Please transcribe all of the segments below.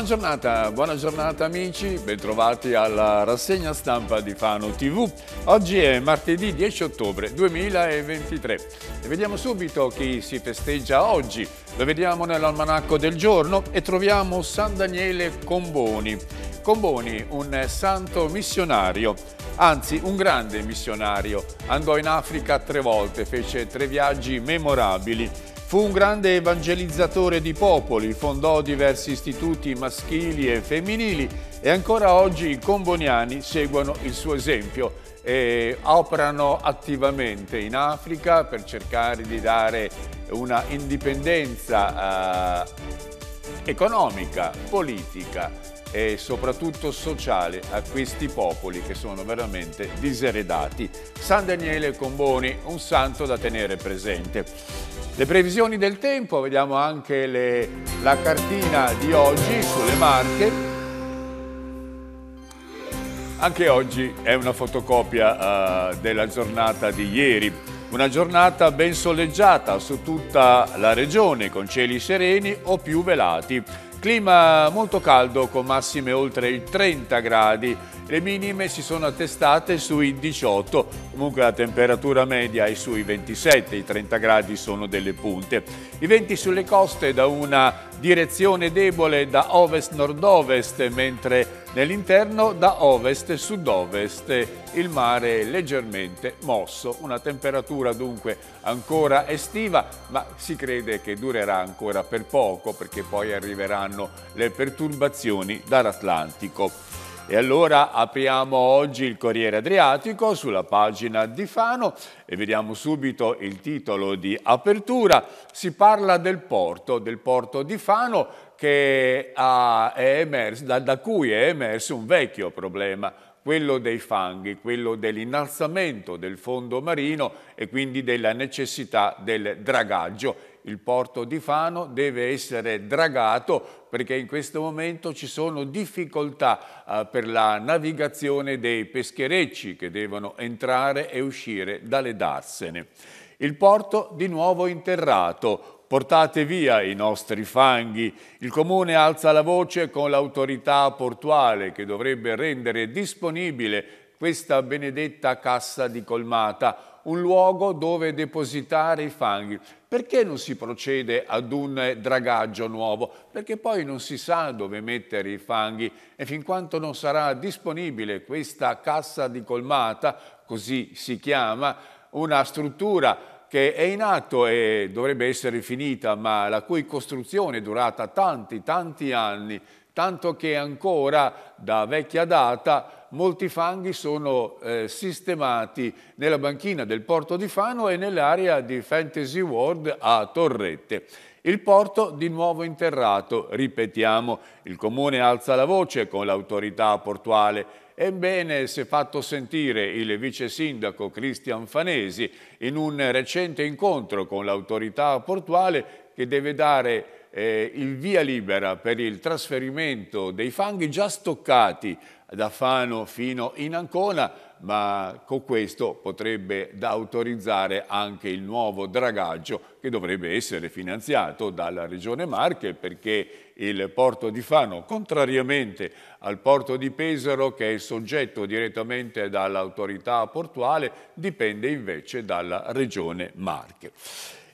Buona giornata, buona giornata amici, bentrovati alla rassegna stampa di Fano TV. Oggi è martedì 10 ottobre 2023 e vediamo subito chi si festeggia oggi. Lo vediamo nell'almanacco del giorno e troviamo San Daniele Comboni. Comboni, un santo missionario, anzi un grande missionario. Andò in Africa tre volte, fece tre viaggi memorabili Fu un grande evangelizzatore di popoli, fondò diversi istituti maschili e femminili e ancora oggi i comboniani seguono il suo esempio e operano attivamente in Africa per cercare di dare una indipendenza eh, economica, politica e soprattutto sociale a questi popoli che sono veramente diseredati. San Daniele Comboni, un santo da tenere presente. Le previsioni del tempo, vediamo anche le, la cartina di oggi sulle marche. Anche oggi è una fotocopia uh, della giornata di ieri. Una giornata ben soleggiata su tutta la regione, con cieli sereni o più velati Clima molto caldo con massime oltre i 30 gradi, le minime si sono attestate sui 18, comunque la temperatura media è sui 27, i 30 gradi sono delle punte. I venti sulle coste da una direzione debole da ovest-nord-ovest, mentre nell'interno da ovest-sud-ovest. Il mare è leggermente mosso, una temperatura dunque ancora estiva, ma si crede che durerà ancora per poco perché poi arriveranno le perturbazioni dall'Atlantico. E allora apriamo oggi il Corriere Adriatico sulla pagina di Fano e vediamo subito il titolo di apertura. Si parla del porto, del porto di Fano ha, emerso, da, da cui è emerso un vecchio problema quello dei fanghi, quello dell'innalzamento del fondo marino e quindi della necessità del dragaggio. Il porto di Fano deve essere dragato perché in questo momento ci sono difficoltà eh, per la navigazione dei pescherecci che devono entrare e uscire dalle darsene. Il porto di nuovo interrato, portate via i nostri fanghi. Il comune alza la voce con l'autorità portuale che dovrebbe rendere disponibile questa benedetta cassa di colmata, un luogo dove depositare i fanghi. Perché non si procede ad un dragaggio nuovo? Perché poi non si sa dove mettere i fanghi e fin quanto non sarà disponibile questa cassa di colmata, così si chiama, una struttura che è in atto e dovrebbe essere finita, ma la cui costruzione è durata tanti, tanti anni, tanto che ancora da vecchia data molti fanghi sono eh, sistemati nella banchina del porto di Fano e nell'area di Fantasy World a Torrette. Il porto di nuovo interrato, ripetiamo, il comune alza la voce con l'autorità portuale Ebbene, si è fatto sentire il vice sindaco Cristian Fanesi in un recente incontro con l'autorità portuale che deve dare eh, il via libera per il trasferimento dei fanghi già stoccati da Fano fino in Ancona ma con questo potrebbe autorizzare anche il nuovo dragaggio che dovrebbe essere finanziato dalla Regione Marche perché il porto di Fano, contrariamente al porto di Pesaro che è soggetto direttamente dall'autorità portuale, dipende invece dalla Regione Marche.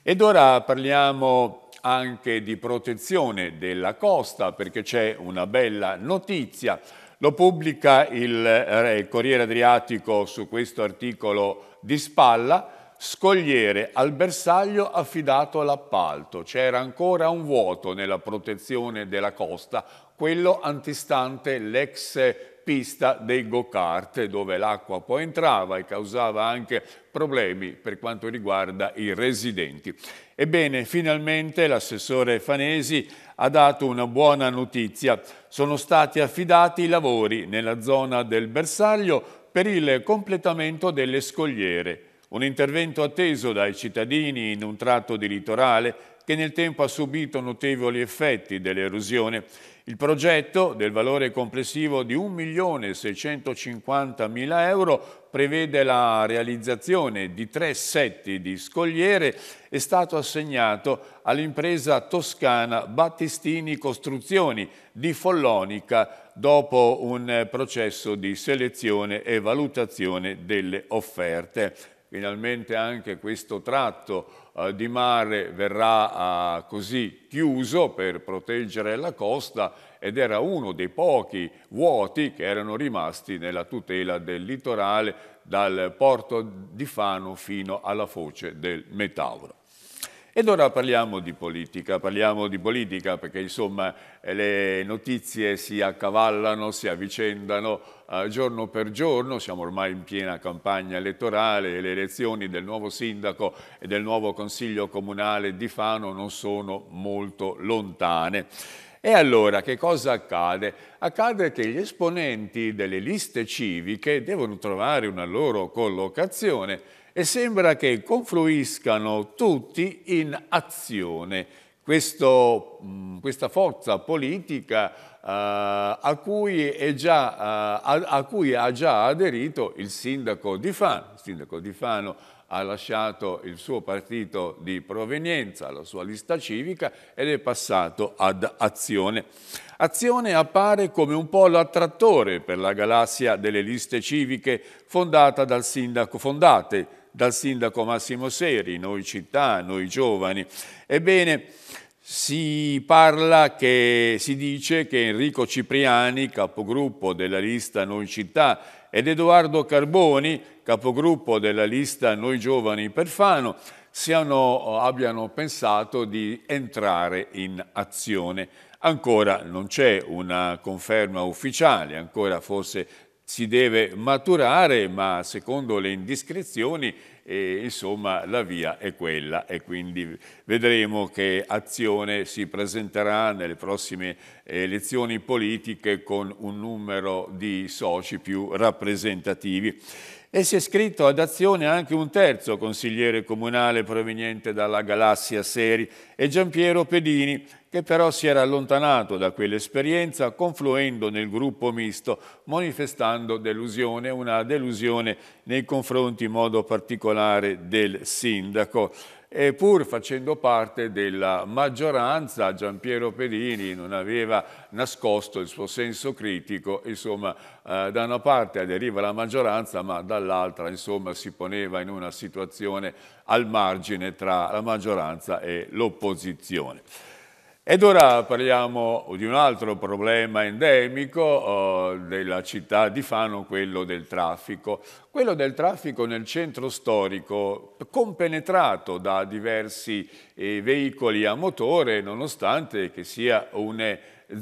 Ed ora parliamo anche di protezione della costa perché c'è una bella notizia lo pubblica il, eh, il Corriere Adriatico su questo articolo di spalla, scogliere al bersaglio affidato all'appalto. C'era ancora un vuoto nella protezione della costa, quello antistante l'ex pista dei go-kart dove l'acqua poi entrava e causava anche problemi per quanto riguarda i residenti. Ebbene, finalmente l'assessore Fanesi ha dato una buona notizia. Sono stati affidati i lavori nella zona del bersaglio per il completamento delle scogliere. Un intervento atteso dai cittadini in un tratto di litorale che nel tempo ha subito notevoli effetti dell'erosione. Il progetto, del valore complessivo di 1.650.000 euro, prevede la realizzazione di tre setti di scogliere, è stato assegnato all'impresa toscana Battistini Costruzioni di Follonica dopo un processo di selezione e valutazione delle offerte finalmente anche questo tratto eh, di mare verrà eh, così chiuso per proteggere la costa ed era uno dei pochi vuoti che erano rimasti nella tutela del litorale dal porto di Fano fino alla foce del Metauro. Ed ora parliamo di politica, parliamo di politica perché insomma eh, le notizie si accavallano, si avvicendano eh, giorno per giorno, siamo ormai in piena campagna elettorale e le elezioni del nuovo sindaco e del nuovo consiglio comunale di Fano non sono molto lontane. E allora che cosa accade? Accade che gli esponenti delle liste civiche devono trovare una loro collocazione e sembra che confluiscano tutti in azione. Questo, mm, questa forza politica uh, a, cui già, uh, a, a, cui ha già aderito il sindaco Di Fano. Il sindaco Di Fano ha lasciato il suo partito di provenienza, la sua lista civica ed è passato ad Azione. Azione appare come un po' l'attrattore per la galassia delle liste civiche fondata dal sindaco, fondate dal sindaco Massimo Seri, noi città, noi giovani. Ebbene, si parla che, si dice che Enrico Cipriani, capogruppo della lista Noi Città, ed Edoardo Carboni, capogruppo della lista Noi Giovani Perfano, siano, abbiano pensato di entrare in azione. Ancora non c'è una conferma ufficiale, ancora forse si deve maturare, ma secondo le indiscrezioni, eh, insomma, la via è quella e quindi vedremo che Azione si presenterà nelle prossime eh, elezioni politiche con un numero di soci più rappresentativi e si è iscritto ad azione anche un terzo consigliere comunale proveniente dalla galassia Seri e Giampiero Pedini, che però si era allontanato da quell'esperienza confluendo nel gruppo misto, manifestando delusione, una delusione nei confronti in modo particolare del sindaco e pur facendo parte della maggioranza Giampiero Perini non aveva nascosto il suo senso critico, insomma eh, da una parte aderiva alla maggioranza ma dall'altra insomma si poneva in una situazione al margine tra la maggioranza e l'opposizione. Ed ora parliamo di un altro problema endemico oh, della città di Fano, quello del traffico. Quello del traffico nel centro storico, compenetrato da diversi eh, veicoli a motore, nonostante che sia un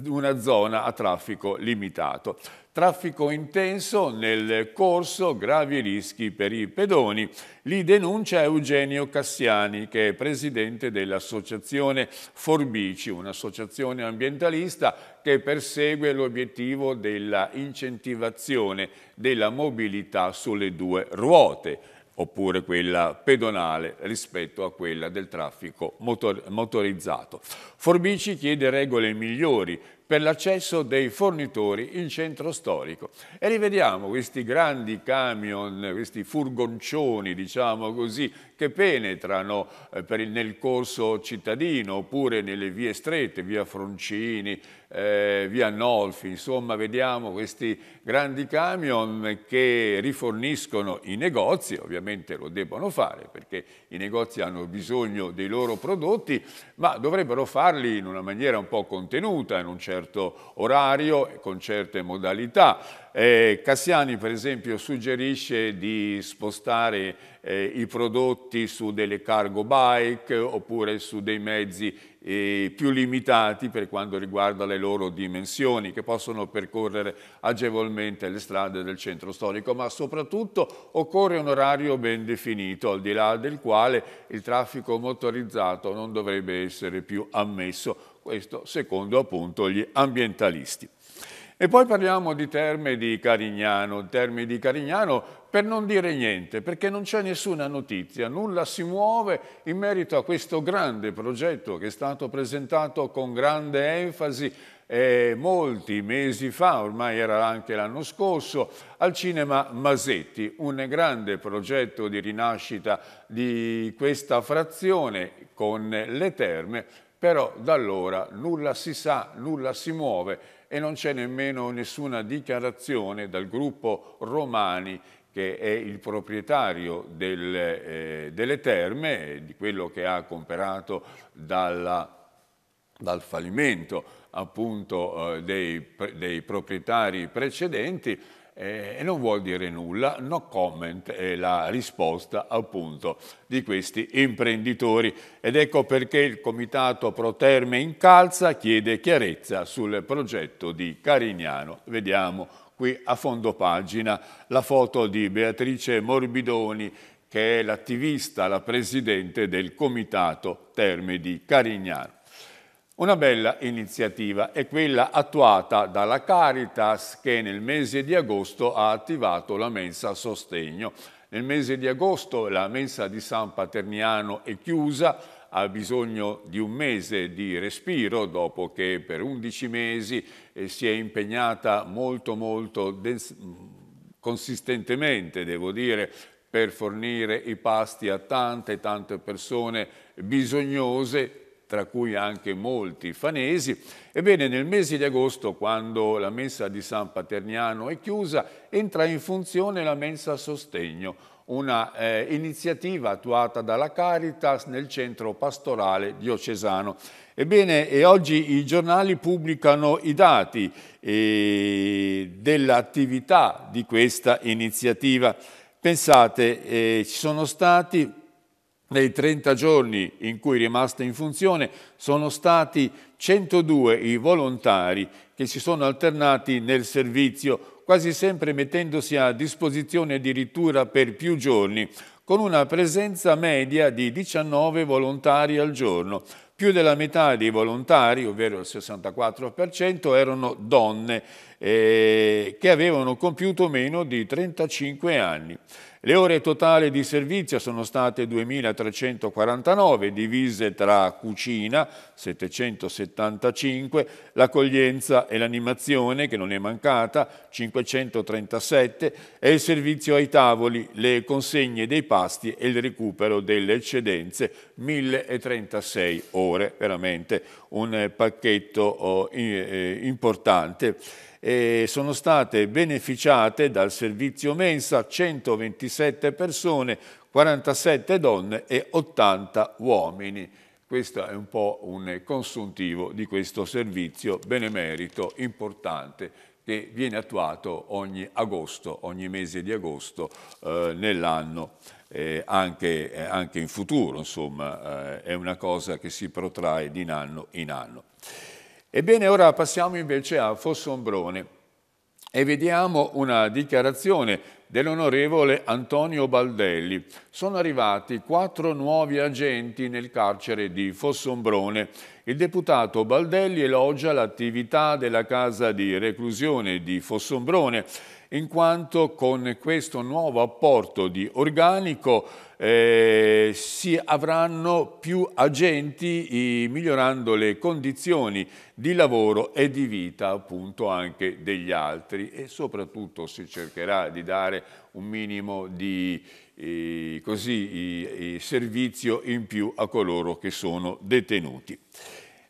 una zona a traffico limitato. Traffico intenso nel corso, gravi rischi per i pedoni. Li denuncia Eugenio Cassiani, che è presidente dell'associazione Forbici, un'associazione ambientalista che persegue l'obiettivo della incentivazione della mobilità sulle due ruote oppure quella pedonale rispetto a quella del traffico motor motorizzato. Forbici chiede regole migliori per l'accesso dei fornitori in centro storico. E rivediamo questi grandi camion, questi furgoncioni, diciamo così, che penetrano eh, il, nel corso cittadino oppure nelle vie strette, via Froncini, eh, via Nolfi, insomma vediamo questi grandi camion che riforniscono i negozi, ovviamente lo debbono fare perché i negozi hanno bisogno dei loro prodotti, ma dovrebbero farli in una maniera un po' contenuta, in un certo orario, con certe modalità. Eh, Cassiani per esempio suggerisce di spostare eh, i prodotti su delle cargo bike oppure su dei mezzi più limitati per quanto riguarda le loro dimensioni, che possono percorrere agevolmente le strade del centro storico, ma soprattutto occorre un orario ben definito, al di là del quale il traffico motorizzato non dovrebbe essere più ammesso, questo secondo appunto gli ambientalisti. E poi parliamo di Terme di Carignano, Terme di Carignano per non dire niente, perché non c'è nessuna notizia, nulla si muove in merito a questo grande progetto che è stato presentato con grande enfasi eh, molti mesi fa, ormai era anche l'anno scorso, al cinema Masetti, un grande progetto di rinascita di questa frazione con le terme, però da allora nulla si sa, nulla si muove e non c'è nemmeno nessuna dichiarazione dal gruppo Romani che è il proprietario del, eh, delle terme, di quello che ha comperato dalla, dal fallimento appunto eh, dei, dei proprietari precedenti eh, e non vuol dire nulla, no comment è la risposta appunto di questi imprenditori ed ecco perché il comitato Proterme in Calza chiede chiarezza sul progetto di Carignano. Vediamo qui a fondo pagina la foto di Beatrice Morbidoni che è l'attivista, la presidente del comitato Terme di Carignano. Una bella iniziativa è quella attuata dalla Caritas che nel mese di agosto ha attivato la mensa sostegno. Nel mese di agosto la mensa di San Paterniano è chiusa, ha bisogno di un mese di respiro dopo che per 11 mesi eh, si è impegnata molto molto consistentemente, devo dire, per fornire i pasti a tante tante persone bisognose tra cui anche molti fanesi. Ebbene, nel mese di agosto, quando la Messa di San Paterniano è chiusa, entra in funzione la mensa sostegno, una eh, iniziativa attuata dalla Caritas nel centro pastorale diocesano. Ebbene, e oggi i giornali pubblicano i dati eh, dell'attività di questa iniziativa. Pensate, eh, ci sono stati nei 30 giorni in cui è rimasta in funzione sono stati 102 i volontari che si sono alternati nel servizio, quasi sempre mettendosi a disposizione addirittura per più giorni, con una presenza media di 19 volontari al giorno. Più della metà dei volontari, ovvero il 64%, erano donne eh, che avevano compiuto meno di 35 anni. Le ore totali di servizio sono state 2.349, divise tra cucina 775, l'accoglienza e l'animazione, che non è mancata, 537, e il servizio ai tavoli, le consegne dei pasti e il recupero delle eccedenze, 1.036 ore, veramente un eh, pacchetto oh, eh, importante eh, sono state beneficiate dal servizio mensa 127 persone, 47 donne e 80 uomini. Questo è un po' un consuntivo di questo servizio benemerito importante che viene attuato ogni agosto, ogni mese di agosto eh, nell'anno, eh, anche, eh, anche, in futuro, insomma, eh, è una cosa che si protrae di anno in anno. Ebbene, ora passiamo invece a Fossombrone e vediamo una dichiarazione dell'onorevole Antonio Baldelli. Sono arrivati quattro nuovi agenti nel carcere di Fossombrone. Il deputato Baldelli elogia l'attività della casa di reclusione di Fossombrone in quanto con questo nuovo apporto di organico eh, si avranno più agenti migliorando le condizioni di lavoro e di vita appunto anche degli altri e soprattutto si cercherà di dare un minimo di eh, così, eh, servizio in più a coloro che sono detenuti.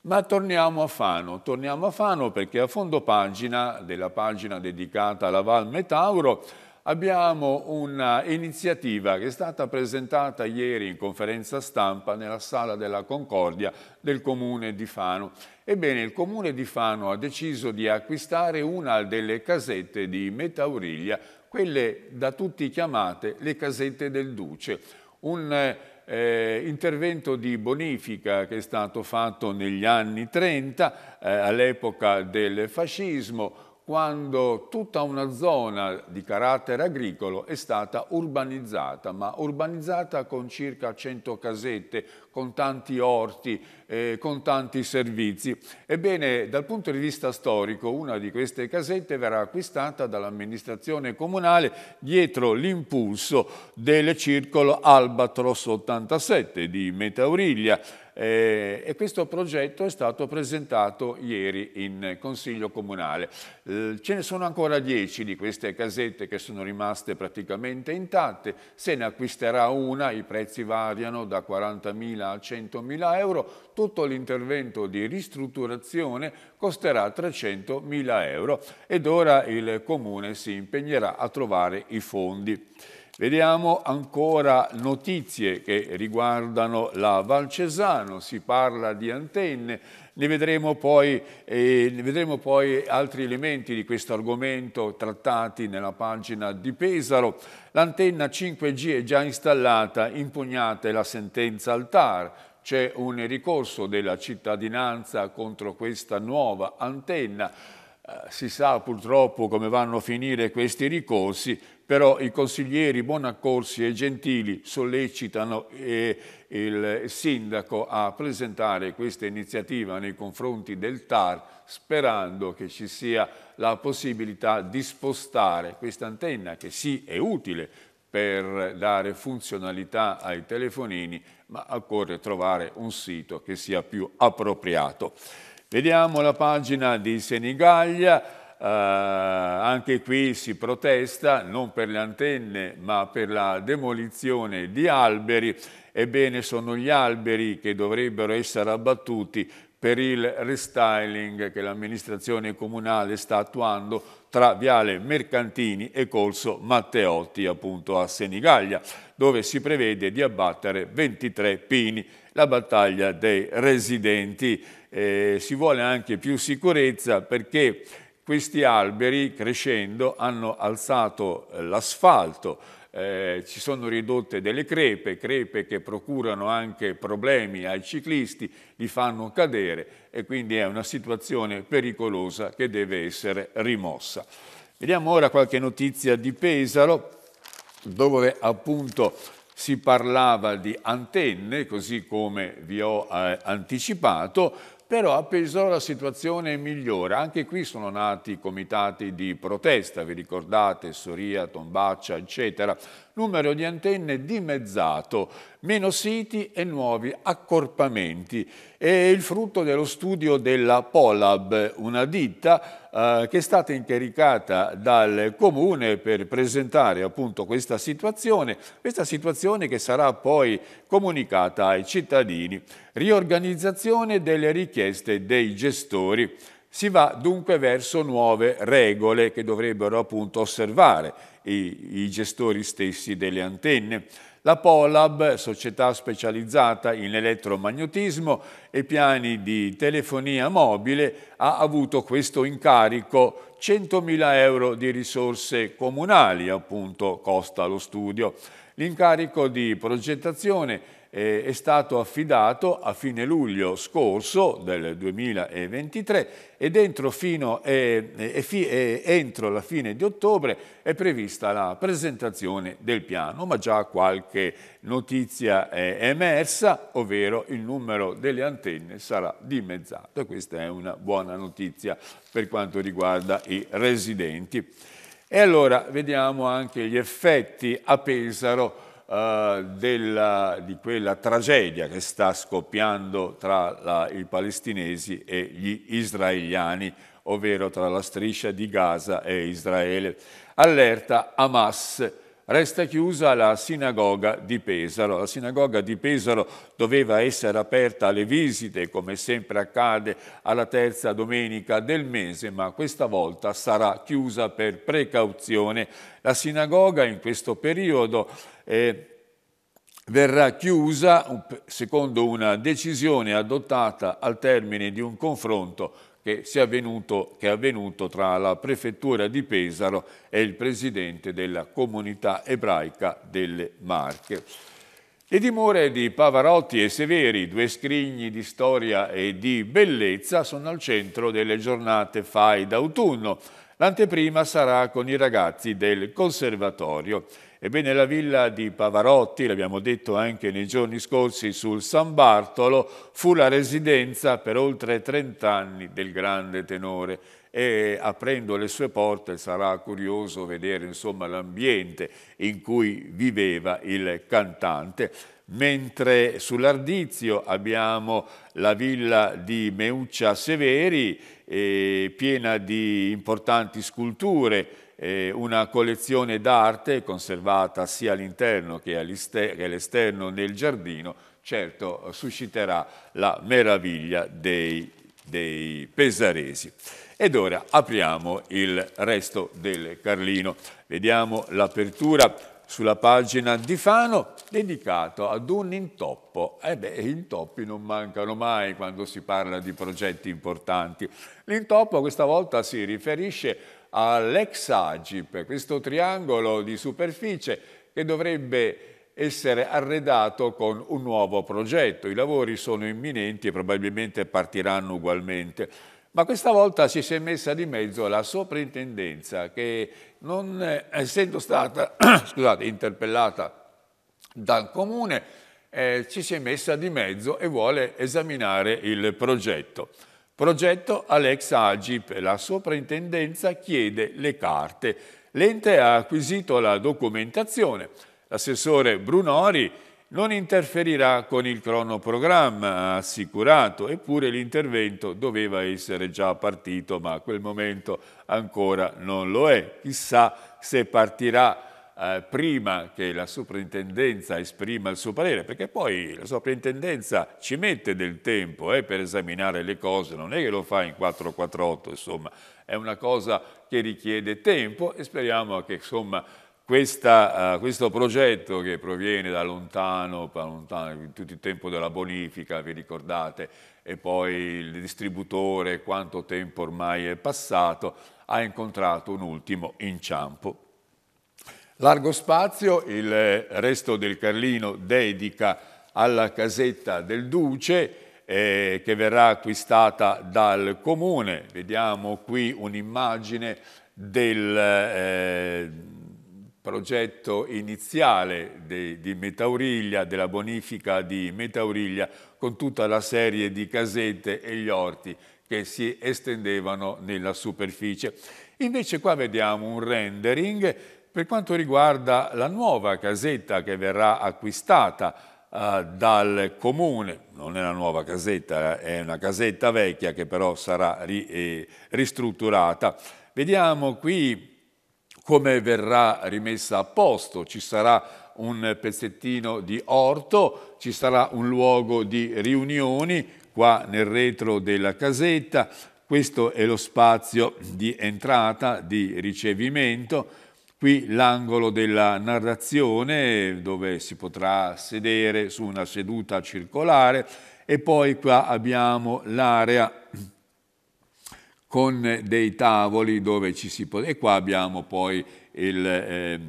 Ma torniamo a Fano, torniamo a Fano perché a fondo pagina della pagina dedicata alla Val Metauro abbiamo un'iniziativa che è stata presentata ieri in conferenza stampa nella sala della Concordia del Comune di Fano. Ebbene, il Comune di Fano ha deciso di acquistare una delle casette di Metauriglia, quelle da tutti chiamate le casette del Duce, un eh, eh, intervento di bonifica che è stato fatto negli anni 30, eh, all'epoca del fascismo, quando tutta una zona di carattere agricolo è stata urbanizzata, ma urbanizzata con circa 100 casette, con tanti orti, eh, con tanti servizi. Ebbene, dal punto di vista storico, una di queste casette verrà acquistata dall'amministrazione comunale dietro l'impulso del circolo Albatros 87 di Metauriglia, eh, e questo progetto è stato presentato ieri in Consiglio Comunale. Eh, ce ne sono ancora 10 di queste casette che sono rimaste praticamente intatte, se ne acquisterà una, i prezzi variano da 40.000 a 100.000 euro, tutto l'intervento di ristrutturazione costerà 300.000 euro ed ora il Comune si impegnerà a trovare i fondi. Vediamo ancora notizie che riguardano la Valcesano, si parla di antenne, ne vedremo, poi, eh, ne vedremo poi altri elementi di questo argomento trattati nella pagina di Pesaro. L'antenna 5G è già installata, impugnata è la sentenza al TAR, c'è un ricorso della cittadinanza contro questa nuova antenna. Eh, si sa purtroppo come vanno a finire questi ricorsi, però i consiglieri Bonaccorsi e Gentili sollecitano eh, il sindaco a presentare questa iniziativa nei confronti del TAR sperando che ci sia la possibilità di spostare questa antenna che sì è utile per dare funzionalità ai telefonini, ma occorre trovare un sito che sia più appropriato. Vediamo la pagina di Senigallia, eh, anche qui si protesta non per le antenne ma per la demolizione di alberi, ebbene sono gli alberi che dovrebbero essere abbattuti per il restyling che l'amministrazione comunale sta attuando tra Viale Mercantini e Corso Matteotti appunto a Senigallia dove si prevede di abbattere 23 pini, la battaglia dei residenti. Eh, si vuole anche più sicurezza perché questi alberi crescendo hanno alzato eh, l'asfalto eh, ci sono ridotte delle crepe, crepe che procurano anche problemi ai ciclisti, li fanno cadere e quindi è una situazione pericolosa che deve essere rimossa. Vediamo ora qualche notizia di Pesaro dove appunto si parlava di antenne, così come vi ho eh, anticipato, però a Pesaro la situazione migliora. Anche qui sono nati comitati di protesta, vi ricordate, Soria, Tombaccia, eccetera numero di antenne dimezzato, meno siti e nuovi accorpamenti. È il frutto dello studio della Polab, una ditta eh, che è stata incaricata dal Comune per presentare appunto questa situazione, questa situazione che sarà poi comunicata ai cittadini. Riorganizzazione delle richieste dei gestori. Si va dunque verso nuove regole che dovrebbero appunto osservare i, i gestori stessi delle antenne. La Polab, società specializzata in elettromagnetismo e piani di telefonia mobile, ha avuto questo incarico 100.000 euro di risorse comunali, appunto costa lo studio. L'incarico di progettazione eh, è stato affidato a fine luglio scorso del 2023 e entro, fino, eh, eh, fi, entro la fine di ottobre è prevista la presentazione del piano, ma già qualche notizia è emersa, ovvero il numero delle antenne sarà dimezzato e questa è una buona notizia per quanto riguarda i residenti. E allora vediamo anche gli effetti a Pesaro eh, della, di quella tragedia che sta scoppiando tra la, i palestinesi e gli israeliani, ovvero tra la striscia di Gaza e Israele. Allerta Hamas resta chiusa la sinagoga di Pesaro. La sinagoga di Pesaro doveva essere aperta alle visite, come sempre accade alla terza domenica del mese, ma questa volta sarà chiusa per precauzione. La sinagoga in questo periodo eh, verrà chiusa secondo una decisione adottata al termine di un confronto che, avvenuto, che, è avvenuto tra la prefettura di Pesaro e il presidente della comunità ebraica delle Marche. Le dimore di Pavarotti e Severi, due scrigni di storia e di bellezza, sono al centro delle giornate FAI d'autunno. L'anteprima sarà con i ragazzi del conservatorio. Ebbene, la villa di Pavarotti, l'abbiamo detto anche nei giorni scorsi sul San Bartolo, fu la residenza per oltre 30 anni del grande tenore e aprendo le sue porte sarà curioso vedere l'ambiente in cui viveva il cantante mentre sull'Ardizio abbiamo la villa di Meuccia Severi, eh, piena di importanti sculture, una collezione d'arte conservata sia all'interno che all'esterno nel giardino, certo susciterà la meraviglia dei, dei pesaresi. Ed ora apriamo il resto del Carlino. Vediamo l'apertura sulla pagina di Fano dedicato ad un intoppo. E eh beh, intoppi non mancano mai quando si parla di progetti importanti. L'intoppo questa volta si riferisce all'ex-Agip, questo triangolo di superficie che dovrebbe essere arredato con un nuovo progetto. I lavori sono imminenti e probabilmente partiranno ugualmente. Ma questa volta ci si è messa di mezzo la soprintendenza che non eh, essendo stata scusate, interpellata dal comune eh, ci si è messa di mezzo e vuole esaminare il progetto. Progetto Alex Agip, la soprintendenza chiede le carte. L'ente ha acquisito la documentazione. L'assessore Brunori non interferirà con il cronoprogramma, ha assicurato, eppure l'intervento doveva essere già partito, ma a quel momento ancora non lo è. Chissà se partirà eh, prima che la soprintendenza esprima il suo parere, perché poi la soprintendenza ci mette del tempo eh, per esaminare le cose, non è che lo fa in 448, insomma, è una cosa che richiede tempo e speriamo che insomma, questa, uh, questo progetto che proviene da lontano, lontano, tutto il tempo della bonifica, vi ricordate, e poi il distributore, quanto tempo ormai è passato, ha incontrato un ultimo inciampo. Largo spazio il eh, resto del Carlino dedica alla casetta del Duce eh, che verrà acquistata dal comune. Vediamo qui un'immagine del eh, progetto iniziale de, di Metauriglia, della bonifica di Metauriglia con tutta la serie di casette e gli orti che si estendevano nella superficie. Invece qua vediamo un rendering per quanto riguarda la nuova casetta che verrà acquistata eh, dal comune, non è una nuova casetta, eh, è una casetta vecchia che però sarà ri, eh, ristrutturata. Vediamo qui come verrà rimessa a posto, ci sarà un pezzettino di orto, ci sarà un luogo di riunioni qua nel retro della casetta, questo è lo spazio di entrata, di ricevimento, Qui l'angolo della narrazione dove si potrà sedere su una seduta circolare e poi qua abbiamo l'area con dei tavoli dove ci si può... e qua abbiamo poi il, eh,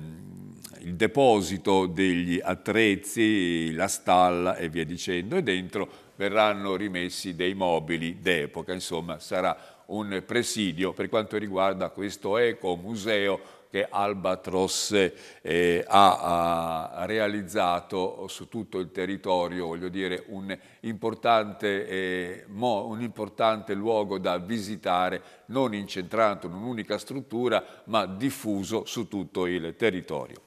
il deposito degli attrezzi, la stalla e via dicendo e dentro verranno rimessi dei mobili d'epoca, insomma sarà un presidio per quanto riguarda questo ecomuseo che Albatros eh, ha, ha, realizzato su tutto il territorio, voglio dire, un importante, eh, mo, un importante luogo da visitare, non incentrato in un'unica struttura, ma diffuso su tutto il territorio.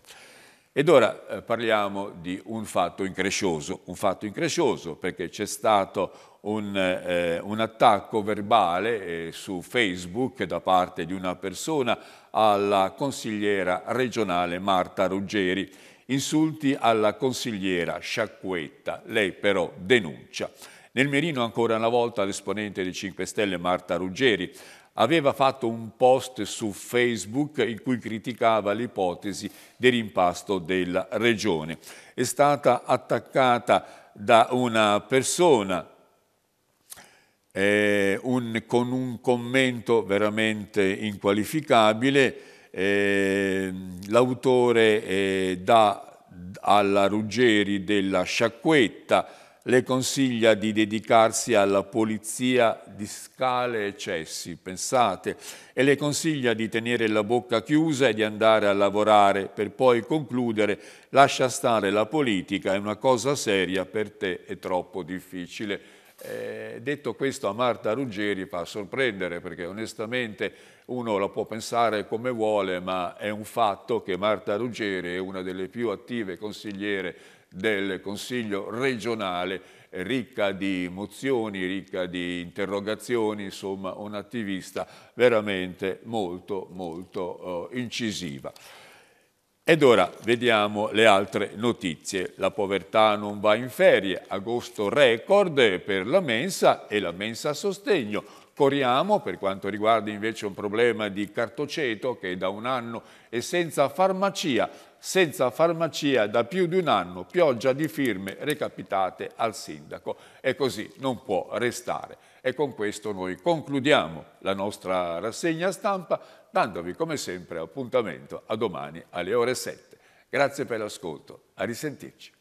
Ed ora eh, parliamo di un fatto increscioso, un fatto increscioso perché c'è stato un, eh, un, attacco verbale eh, su Facebook da parte di una persona alla consigliera regionale Marta Ruggeri, insulti alla consigliera Sciacquetta, lei però denuncia. Nel mirino ancora una volta l'esponente dei 5 Stelle Marta Ruggeri aveva fatto un post su Facebook in cui criticava l'ipotesi del rimpasto della regione. È stata attaccata da una persona eh, un, con un commento veramente inqualificabile. Eh, l'autore eh, dà alla Ruggeri della sciacquetta, le consiglia di dedicarsi alla pulizia di scale e cessi, pensate, e le consiglia di tenere la bocca chiusa e di andare a lavorare per poi concludere lascia stare la politica, è una cosa seria, per te è troppo difficile. Eh, detto questo a Marta Ruggeri fa sorprendere perché onestamente uno lo può pensare come vuole ma è un fatto che Marta Ruggeri è una delle più attive consigliere del Consiglio regionale ricca di mozioni, ricca di interrogazioni, insomma un'attivista veramente molto molto eh, incisiva. Ed ora vediamo le altre notizie. La povertà non va in ferie, agosto record per la mensa e la mensa a sostegno. Corriamo per quanto riguarda invece un problema di cartoceto che da un anno è senza farmacia, senza farmacia da più di un anno, pioggia di firme recapitate al sindaco e così non può restare. E con questo noi concludiamo la nostra rassegna stampa dandovi come sempre appuntamento a domani alle ore 7. Grazie per l'ascolto, a risentirci.